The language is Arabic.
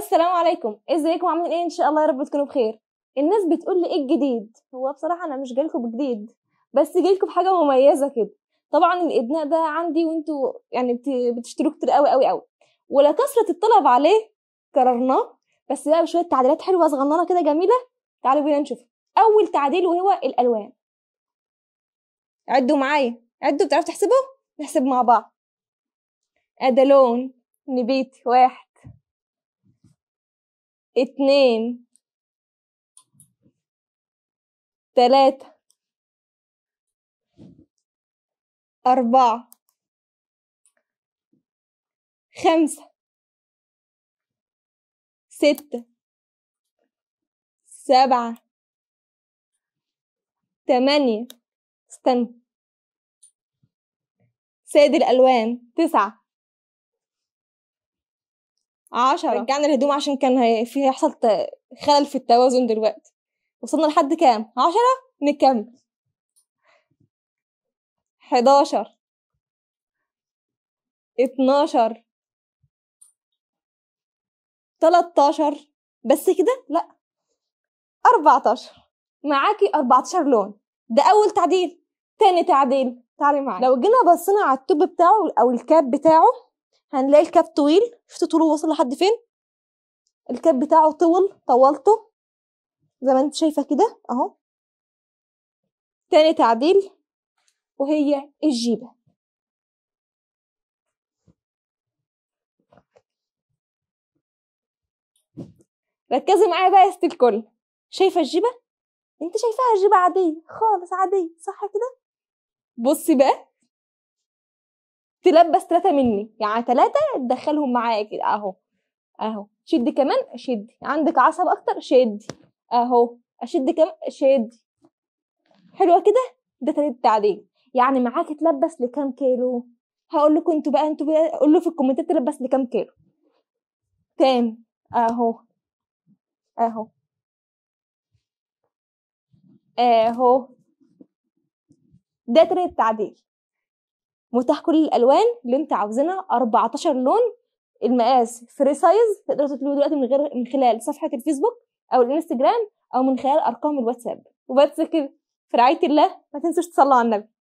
السلام عليكم ازيكم عاملين ايه ان شاء الله يا رب تكونوا بخير الناس بتقول لي ايه الجديد هو بصراحه انا مش جايلكم بجديد بس جايلكم بحاجه مميزه كده طبعا الابناء ده عندي وانتوا يعني بتشتروا كتير قوي قوي قوي ولا كثره الطلب عليه قررناه بس بقى بشويه تعديلات حلوه صغننه كده جميله تعالوا بينا نشوف اول تعديل وهو الالوان عدوا معايا عدوا بتعرفوا تحسبوا نحسب مع بعض ادي لون نبيت واحد اتنين تلاتة أربعة خمسة ستة سبعة تمانية استنى سيد الألوان تسعة عشرة رجعنا الهدوم عشان كان في هيحصل خلل في التوازن دلوقتي وصلنا لحد كام عشرة نكمل حداشر اتناشر 13 بس كده لا اربعتاشر معاكي اربعتاشر لون ده اول تعديل تاني تعديل تعالي معايا لو جينا بصينا على التوب بتاعه او الكاب بتاعه هنلاقي الكاب طويل شفتوا طوله وصل لحد فين الكاب بتاعه طول طولته زي ما انت شايفه كده اهو تاني تعديل وهي الجيبه ركزي معايا بقى يا ست الكل شايفه الجيبه انت شايفاها جيبه عاديه خالص عاديه صح كده بصي بقى تلبس ثلاثه مني يعني ثلاثه تدخلهم معايا كده اهو اهو شد كمان شدي عندك عصب اكتر شدي اهو اشد كمان شدي حلوه كده ده تالت التعديل يعني معاك تلبس لكام كيلو هقول لكم انتوا بقى انتوا بقى قولوا في الكومنتات تلبس لكام كيلو تام اهو اهو اهو ده تالت التعديل متاح كل الالوان اللي انت عاوزينها 14 لون المقاس فري سايز تقدروا تطلبوه دلوقتي من غير من خلال صفحه الفيسبوك او الانستجرام او من خلال ارقام الواتساب وبس كده في رعايه الله ما تنسوش تصلوا على النبي